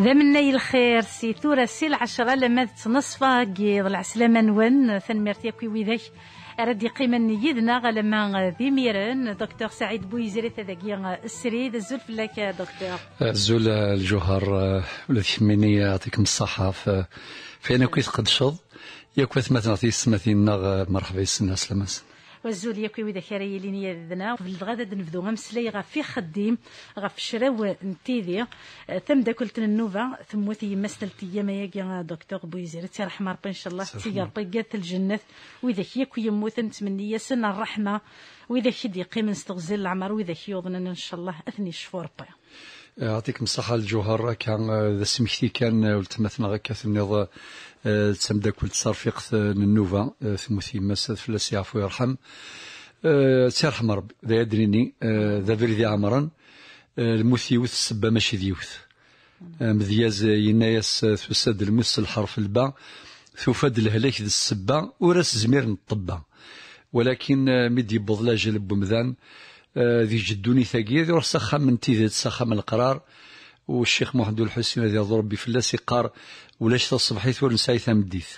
ذا مني الخير سي ثورة سي العشرة لما تنصفا قيض العسلامة نون ميرتي كي ويداك رد قيمة يدنا غلما ذي ميرن دكتور سعيد بويزري ثداكي السريد الزول فلاك دكتور الزول الجوهر ولا ثمينية يعطيكم الصحة فين كي تقدشض ياك مثلا تيسمثي مرحبا يسنا سلامة وزول يكوي وذاك راه يلين يدنا في الغدا نبدو غنمسلاي غا في خديم غا في شراو نتيدي ثم داكلت النوفا ثم يماس ثلاث ايام ياكي دكتور بويزير رحمة ربي ان شاء الله تي ربي الجنة الجنه هي كي يموت نتمنى ياسن الرحمه وإذا كي قيم نستغزل العمر وإذا كي يوضننا إن شاء الله أثني شفور ربي يعطيكم الصحة الجوهر كان آه، إذا سمحتي كان آه، ولتمثنا غاكا آه، تسمدا كل تصرفيق النوفا ثموثي مس فلاس عفو يرحم تيرحم ربي ذا يدريني ذا بريدي عمرا المثيوث السبة ماشي ديوث مذياز ينايس تسد المس الحرف الباء ثفاد الهلاك ذا السبة وراس زمير الطبه ولكن ميدي بضلاج البمذان آه، ذي جدوني ثقية ذي سخم من تيذت سخم القرار والشيخ محمد الحسين ذي ربي فلاس قار ولاش تصبحي ثور نساي مديث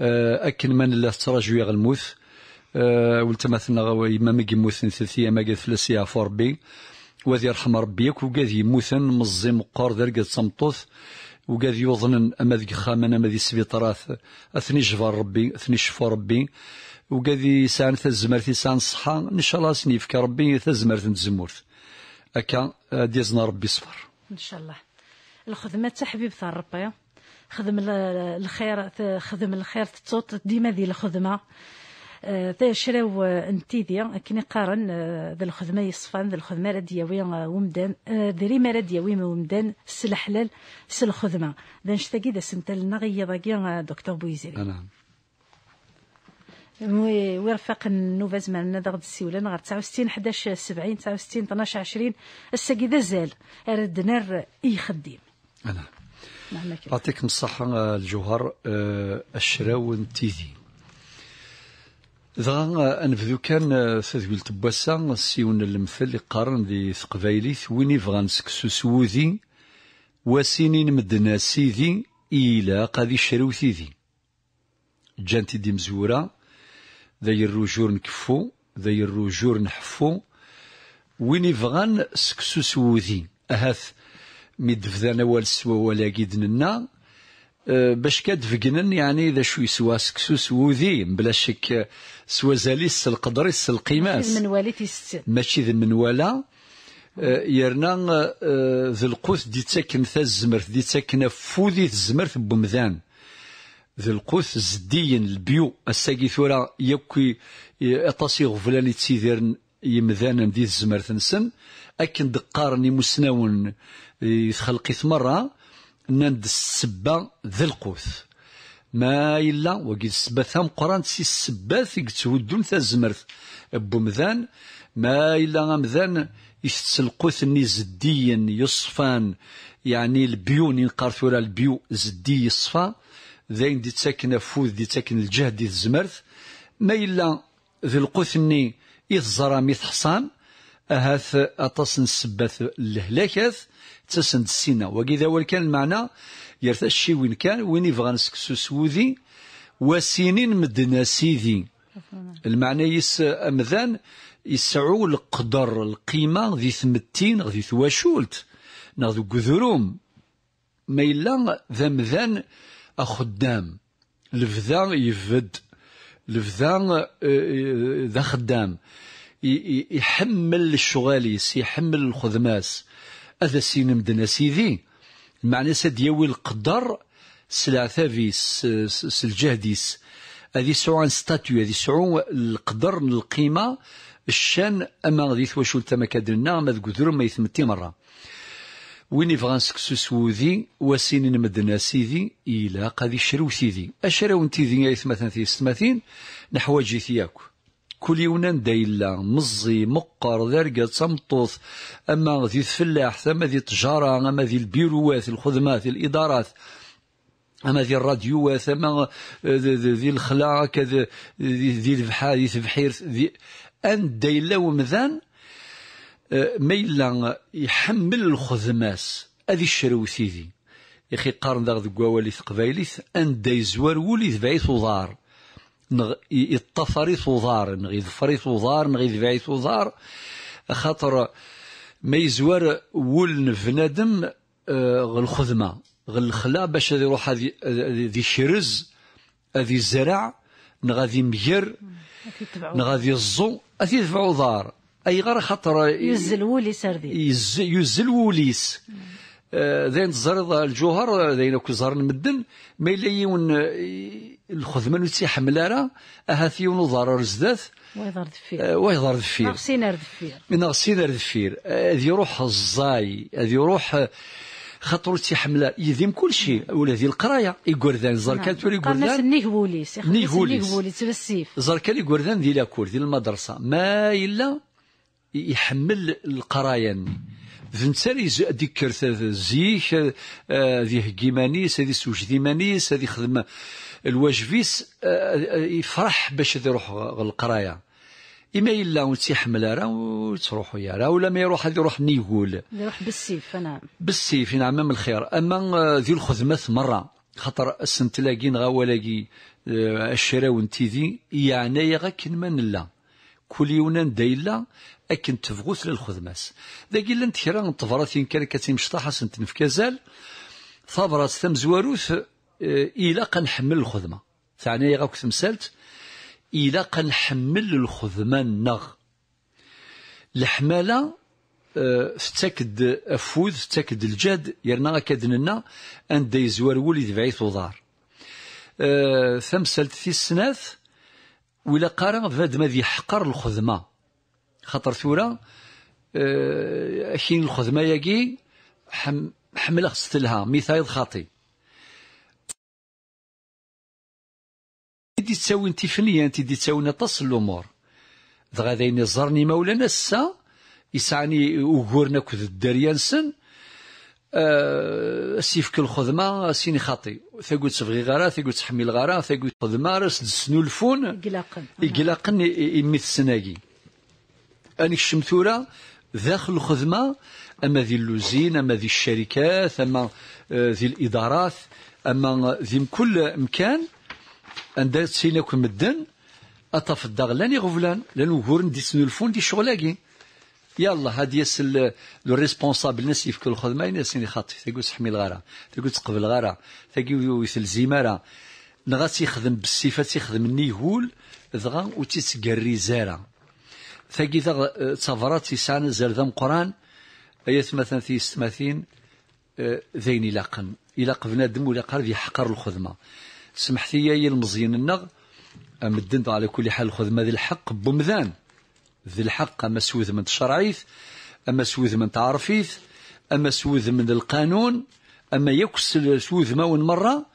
آه، أكن من الله تراجو يغلموث أه ولتمثنا إمام يموثن ثلاثية ما قد فلسي يعفو ربي وذي يرحم ربيك وقاذ يموثن مزي مقار ذي قد صمتوث وقاذ يوظن أما ذي خامن أما ذي سبيطراث أثني جفار ربي أثني شفو ربي وقاذي يسعن تزمرت سان صحا إن شاء الله سنيفك ربي تزمرت نزمورت أكا آه، ديزنا ربي صفر إن شاء الله الخدمة حبيب تاع ربي خدم الخير خدم الخير تصوت ديما ذي الخدمة ذا آه، شراو آه، انتيديا كني قارن ذا الخدمة يصفان ذا الخدمة راه دياوي ومدان دريما راه دياوي ومدان سلحلال سلخدمة ذا نشتاقي ذا سنتال نغيضاكي دكتور بويزيري وي ويرفق النوفا زمان نادر غد السيولان غير 69 11 70 69 12 20 الساكي ذا زال ردنا يخدم انا يعطيكم الصحة آه، الجوهر آه، الشراو تيدي ذا انبذو آه، كان تذويل تباسا سيون المثل اللي قارن ذي ثقبايليث وين يبغى نسكسو سوذي وسنين مدنا سيدي إلا قادي شراو تيدي جانتي دي مزورة ذاي الرجور نكفو ذاي الرجور نحفو وين يبغان سكسو سوذي اهث ميدفذان أول سوا ولا قيدننا أه، باش كدفقنن يعني اذا شو يسوى سكسو سووذي بلا شك سوى زاليس القدرس القيماس والتي ست ماشي ذا المنوالا أه، يرنا أه، ذا القوس دي تاكن ثا الزمرت دي تاكن فوذي الزمرت بمذان ذي القوث زديين البيو الساقي ثورا يكوي اطاسي غفلان يتسيديرن يمذانا دي الزمرت نسن اكن دقارني مسناون يتخلقي ثمرة ناند السبة ذي القوث ما إلا وقيد السبة ثام قران سي السبة ثيك تودون ثا ابو بومذان ما إلا غمذان يستلقوثني زديا يصفان يعني البيو نقار ثورا البيو زدي يصفان زين دي تساكن فوذ دي تاكن الجهد دي الزمرت ما إلا ذي القثني إذ تحصان أهاث أتصن السبات الهلاكات تسند السنة وكذا ولكن المعنى يرتاش شي وين كان وين يبغى نسكسو سوذي وسنين مدنا سيدي المعنى يس أمذان يسعو القدر القيمة ذي ثمتين ذي ثواشولت ناضو قذروم ما إلا ذمذان خدام لفذا يفد لفذا آه، آه، ذا خدام يحمل الشغاليس يحمل الخدماس هذا سين مدنا سيدي معنى سديوي القدر سلعثافيس سلجهديس هذه سعون ستاتيو هذه سعون القدر القيمة الشان أما غادي ثواشول تما كادرنا ما ذكروا ما يثمتي مرة وين يبغان سكسو سوودي وسين نمدنا سيدي إلا قد شرو سيدي أشراو ذي يا مثلا في ستماثين نحواجي ثياك كل يونان دايلا مزي مقر ذرقة سمطوث أما ذي الفلاح ثم ذي التجارة أما ذي البيروات الخدمات الإدارات أما ذي الراديوات أما ذي الخلاء كذا ذي البحار ذي البحير ذي أن دايلا ومذان ما يحمل الخدماس هذه الشرو سيدي يخي قارن داغ ذو قوالي تقبايليث ان يزوار ولي ذبعي ثوضار نغ... يطفري ثوضار نغي ذفري ثوضار نغي ذبعي ثوضار خاطر ما يزوار ول فنادم آه، غل الخدمة غل الخلا باش هذي يروح هذي شرز هذي الزرع نغادي مير نغادي الزو أثي ذبعو ضار اي غير خطر يزل وليس يز يزل وليس آه، ذين تزرد الجوهر ذين كو زهر المدن ما الا يون آه، الخدمه نتي حملارا اها ثيون ضرر زداث ويضر دفير آه، ويضر دفير نغسينا دفير نغسينا دفير هذه يروح الزاي روح يروح خاطر تيحمل يذيم كل شيء ولا ذي القرايه يقردان زركان نعم. تولي يقردان الناس نيه نيهوليس بالسيف زركان يقردان ذي لاكور ذي المدرسه ما الا يحمل القرايان فنتسالي هذيك كرت زيك آه، هذه كيمانيس هذه سوج ديمانيس هذه خدمة الواجفيس آه، آه، يفرح باش يروح للقرايه إما إلا وتيحمل راه وتروحوا يا راه ولا ما يروح هذا يروح نيقول يروح بالسيف نعم بالسيف نعم من الخير أما ذي الخدمة مرة خاطر السنتلاقين غا ولاقي الشراون تيدي يعني غا كن ما نلا كل يونان دايلا اكن تفغوث للخدمات الخدماس داكي لانت كرا نطفراتين كان كتمشطح سنت نفكازال ثابرات تمزواروث آه، إلا قنحمل الخدمة ثاني غاك تمسالت إلا قنحمل الخدمة النغ الحمالة أه تتاكد أفوذ تتاكد الجاد يرنا أكدننا أن دي زوار ولي بعيث وضار أه ثمسالت في السناث ولا قرا فاد ما يحقر الخدمة خاطر ثورة أه كاين الخدمة ياكي حم خصت خصتلها مثال خاطي تدي تساوي فنيا تدي تساوي طس الأمور دغا ذاين يزرني مولانا السا يسعني وقورنا كذ الدريا آه، سيفك خدمه سيني خاطي ثقوت صبغي غارة ثقوت تحمي الغارة ثقوت خدمة تسنو الفون إقلاقن إقلاقن إميت السناقي أني الشمثورة داخل الخدمة أما ذي اللوزين أما ذي الشركات أما آه، ذي الإدارات أما ذي كل مكان عندها سيناكم الدن أطف الدغلان يغفلان لأنه هورن دي الفون دي شغلاقي يلا هاد يسل لو ريسبونسابل الناس يفكر الخدمه الناس اللي خاطي تيقول تحمي الغرا تيقول تقبل الغرا تيقول يثلزي مارا نغا يخدم بالصفه تيخدم النيهول دغا وتتقري زارة تيقول ثغ آه، تفرات تسعان زار ذم قران ايات مثلا آه، في ستماثين ذين يلاقن قفنا بنادم ولا قرب يحقر الخدمه سمحتي يا المزين النغ مدنت على كل حال الخدمه ذي الحق بمذان ذي الحق أما سوذ من تشرعيث أما سوذ من تعرفيث أما سوذ من القانون أما يكسل سوذ ما مرة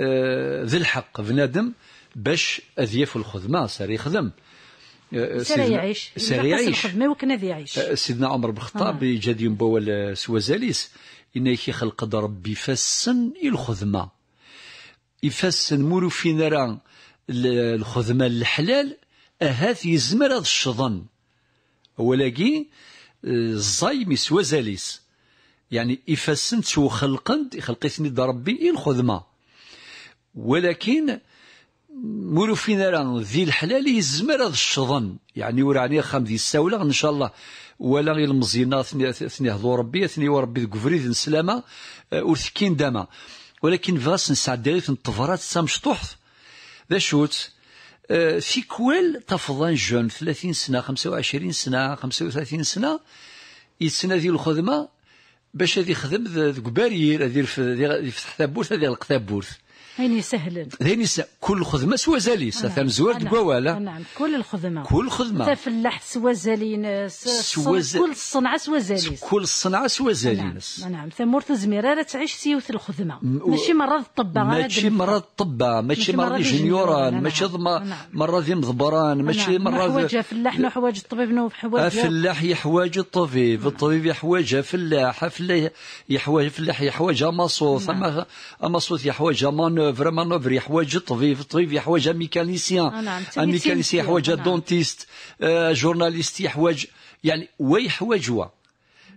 آه، ذي الحق بنادم باش أذيف الخدمة سار آه، آه، يخدم سير يعيش سير يعيش سيدنا عمر بن الخطاب آه. جدي سوازاليس إن خلق ربي فسن الخدمة يفسن مورو فينا الخدمة الحلال أهات يزمر هذا الشظن ولكن آه، الزاي مسوى زاليس يعني إفسنت وخلقند خلقتني دا ربي ما ولكن مولو فينا راه ذي الحلال يزمر هذا الشظن يعني وراني خام ذي الساولة ان شاء الله ولا غير المزينا ثني هضو ربي ثني وربي كفريد نسلامة آه، وثكين داما ولكن فاس نسعد طفرات الطفرات سامشطوح ذا شوت آه، في كوال تفضان جون 30 سنة 25 سنة 35 سنة يتسنى ذي الخدمة باش هذي يخدم ذي قبارير هذي يفتح تابورت هذي يغلق تابورت هيني سهل هيني س... كل خدمة سوا زالي ثم نعم. زوار دقوالا نعم. نعم كل الخدمة كل خدمة تفلح سوا سوى زالي سوى كل الصنعة سوا زالي كل الصنعة سوا زالي نعم, نعم. ثم تزمير راه تعيش سيوث الخدمة ماشي مرض طبة ماشي مرض طبة ماشي مرض جنيوران ماشي مرض نعم. مضبران ماشي مرض حوايج فلاح حوايج الطبيب نو حوايج أه، فلاح يحوايج الطبيب الطبيب يحوايج فلاح فلاح يحوايج فلاح يحوايج مصوث اما مصوث يحوايج مانو فريمون نوفر يحوايج الطبيب الطبيب يحوايج ميكانيسيان ميكانيسيان يحوايج دونتيست جورناليست يحوايج يعني ويحوايج هو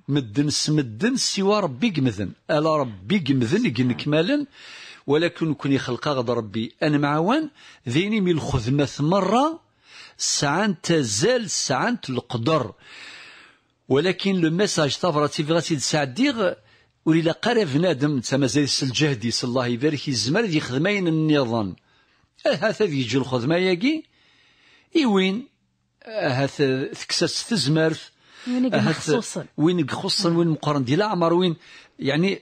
مدن سمدن سوى ربي قمذن الا ربي قمذن قنك مالا ولكن كون يخلق غد ربي انا معوان ذيني من الخدمة مرة سعان تزال سعان القدر ولكن لو ميساج تافراتي فغاتي سعديغ ولا قرا بنادم تا مازال يسل جهدي الله يبارك يزمر يخدم خدمين النظام آه، هاث يجي خدمه ياكي وين آه، هاث تكسس تزمرت وين آه، خصوصا وين خصوصا وين مقارن ديال عمر وين يعني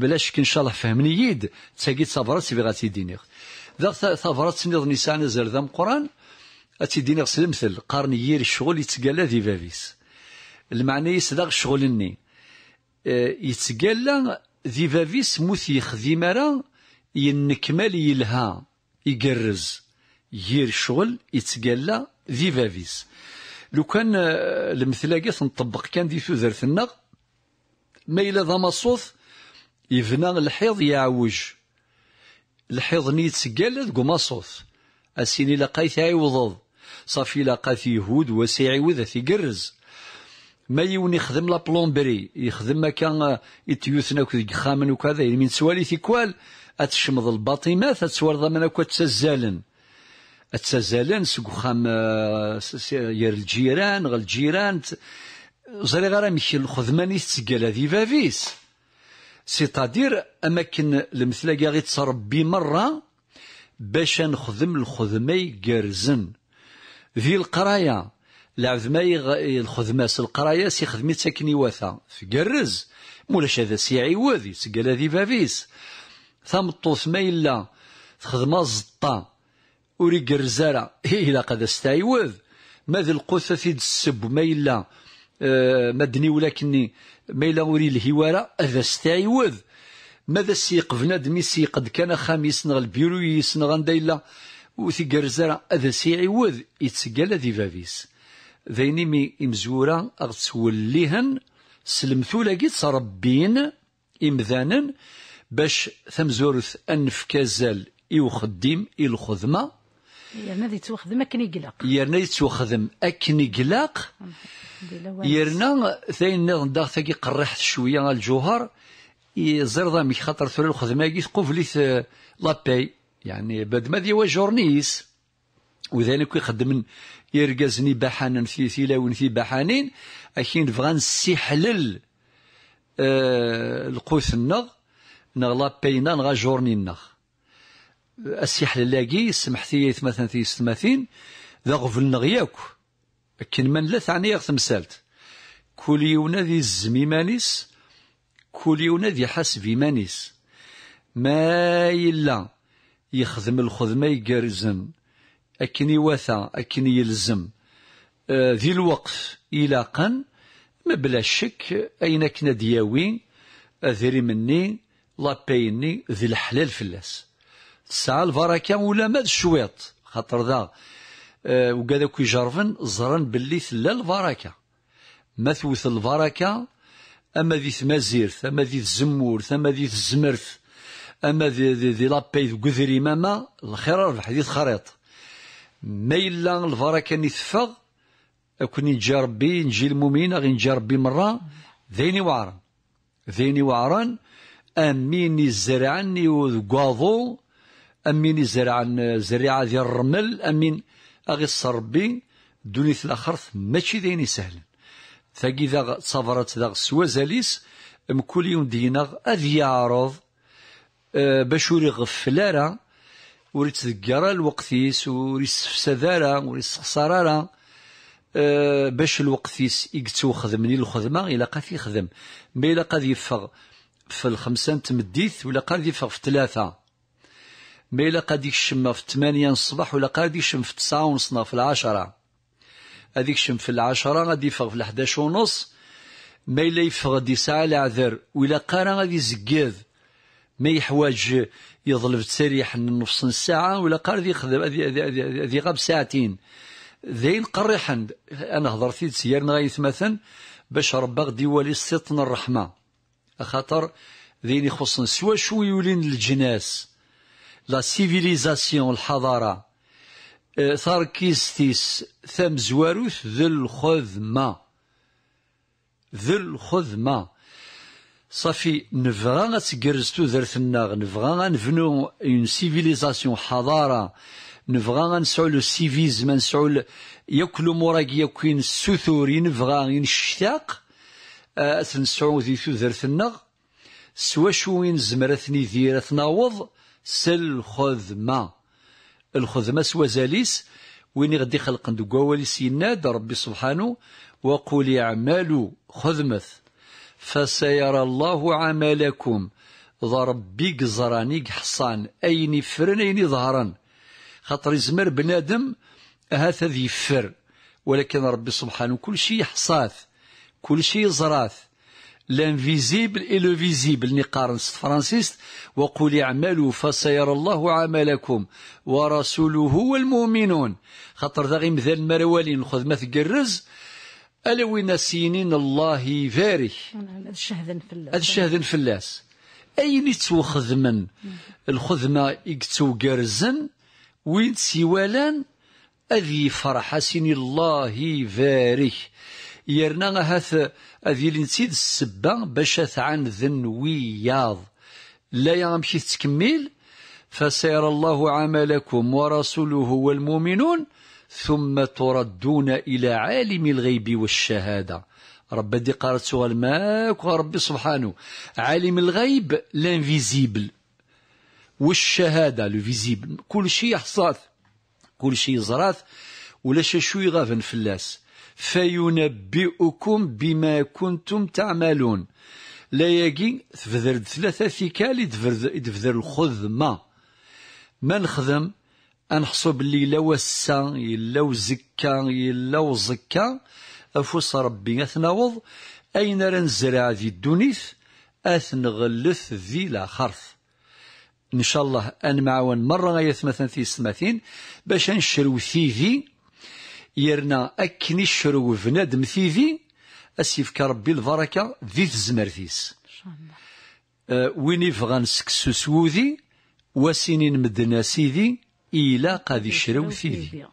بلاش ان شاء الله فهمني يد تساقي تصبرات سي غاتي ديني ذا ثبرات سنيض نسان زال ذا مقران اتي غسل مثل قارن يير الشغل يتقال ذي فافيس المعنى يسدغ شغلني آه، يتقال ذي فافيس موث يخدم ara ينكمل يلها يقرز يير شغل يتقال ذي فافيس لو كان آه، المثلاقة نطبق كان دي النغ ما إلا ذا صوت يفنى الحيض يعوج الحيض ني يتسقال ما صوت أسيني لقيت عيوضض صافي لقايت يهود وسيعوذ قرز ما يوني يخدم لا بلومبري يخدم كان آه، يتيوثنا كذا خامن وكذا يعني من سوالي كوال اتشمض الباطيمات اتسورض ضمن اكو تسزالن اتسزالن سوق خام آه، يا الجيران غا الجيران زري غير مشي الخدماني تسقال هذي فافيس سيتادير اماكن المثلة غي تربي مرة باش نخدم الخدمة يقرزن في القرايه لعذ ما يلخذ ماس القرايه سيخدمت وثا في تقرز مولاش هذا سي سيعيوذ يسقل هذي بابيس الطوث ما إلا تخدم زطا وري قرزارة إيه، إلا قد استعيوذ ماذا القوثة في السب ما إلا آه، مدني ولكني ما إلا وري الهوارة هذا استعيوذ ماذا سيق بنادمي سيق قد كان خامس نغل البيرويس نغ دايلا وثي قرزارة هذا سيعيوذ يتسقل ذي فافيس ذيني مي إمزورا أغتسوليهن سلمثو لاقيت تربين إمذانا باش ثمزورث أنف كازال يخدم الخدمة يرنا ذي توخدم أكني قلاق يرنا ذي توخدم أكني قلاق يرنا ثاين نظن داغ ثاقي قرحت شوية الجوهر يزرد مي خاطر ثلاث الخدمة يقف لي يعني بد ما ذي وجورنيس وذلك يخدم يرقزني نباحانا في ثلاون في بحانين أكين فغان سيحلل آه القوث النغ نغلا بينا نغا جورني النغ السيحلل لاقي سمحتي مثلا في ستماثين ذا غفل نغياك ياك من لا ثاني تمثالت كل يوم ذي الزمي مانيس كل يوم ذي حسب مانيس ما إلا يخدم الخدمة يقرزن أكن يوثى أكن يلزم آه، ذي الوقت قن ما بلا شك أين كنا دياوي أذري مني لا بيني ذي الحلال فلاس تسعى البركة ولا ماد شويط خاطر ذا آه، وقاذا كي جرفن زرن باللي ثلا البركة ما ثوث البركة أما ذي ثمازيرث أما ذي الزمور أما ذي الزمرث أما ذي, ذي, ذي لابي ذي قذري ماما الخير ربح ذي الخريط ما إلا البركة اللي تفغ أكون نجي ربي نجي المؤمنين غير نجي ربي مرة ذيني وعرا ذيني وعرا أميني زرعني وقاضو أميني زرعن زريعة ديال الرمل أمين اغي ربي دوني الاخر ماشي ذيني سهل ثاكي ذا صفرت ذا سوازاليس مكل يوم دينا أذ يعرض أه باش وري غفلارة وريت تذكر الوقت وريت ور يستفسد وريت ur yessexṣar باش الوقت يس يكتو خدم من الخدمة ilaq قا في خدم ma ilaq قا في الخمسة تمديث ولا قا يفغ في ثلاثة ما إلا قاد في الثمانية الصباح ولا قاد يكشم في تسعة ونصنا في العشرة هذيك يكشم في العشرة غادي يفغ في الحداش ونص ما إلا يفغ دي ساعة العذر ولا قارا غادي يزكاذ ما يحواج يظلب تسريح نص ساعة ولا قال ذي خذب ذي غاب ساعتين ذين قرحا أنا هضرتي سيار نغاية مثلا باش ربك ديوالي يولي الرحمة خاطر ذين يخصن سوا شو يولين الجناس لا سيفيليزاسيون الحضارة أه، ثاركيستيس ثم زواروث ذل خذ ما ذل خذ ما صافي نبغى تقرز تودرت-ناغ نبغى نبنو اون سيفيليزاسيون حضاره نبغى نسعو لو سيفيزم نسعو ياكلو موراك ياكوين السثور نبغى نشتاق آه نسعو ذي تودرت سوا شوين زمرتني ذيرة تناوض سل خذمة الخذمة سوا زاليس وين غدي خلق دوكا واليس يناد ربي سبحانه وقولي اعملوا خذمث فسيرى الله عملكم ضرب بيك زرانيك حصان أين فرن أين ظهرا خاطر زمر بنادم هذا ذي يفر ولكن ربي سبحانه كل شيء حصاث كل شيء زراث لانفيزيبل اي لو فيزيبل نقارن فرانسيست وقل اعملوا فسيرى الله عملكم ورسوله والمؤمنون خاطر ذا غير مثال مروالين خذ ما تقرز الا وين سينين الله يفارك هذا الشهد فلاس الناس الشهذن فلاس أين يتوخذمن الخذمة يكتو قرزن وين سيوالان أذي فرح سيني الله يفارك يرنا هاث أذي لنسيد السبة باش عن ذن وياض لا يمشي تكمل فسيرى الله عملكم ورسوله والمؤمنون ثم تردون إلى عالم الغيب والشهادة رب دي قارت سؤال ماك ربي سبحانه عالم الغيب لانفيزيبل والشهادة لو فيزيبل كل شيء حصات كل شيء زرات ولا شوي غافن فلاس فينبئكم بما كنتم تعملون لا يجي تفذر ثلاثة ثكال يدفذر الخذ ما ما نخدم أنحسب باللي لا وسا يلا وزكا يلا وزكا أفوس ربي أثناوض أين راه نزرع ذي الدونيت أثنغلث ذي لا خرف إن شاء الله أن معاون مرة غاية مثلا في السماثين باش نشرو ثيذي يرنا أكني شرو فنادم ثيذي أسيفك ربي البركة ذي تزمرتيس أه وين يفغى نسكسو سوذي وسنين مدنا سيدي إيلا قد يشرو ثيدي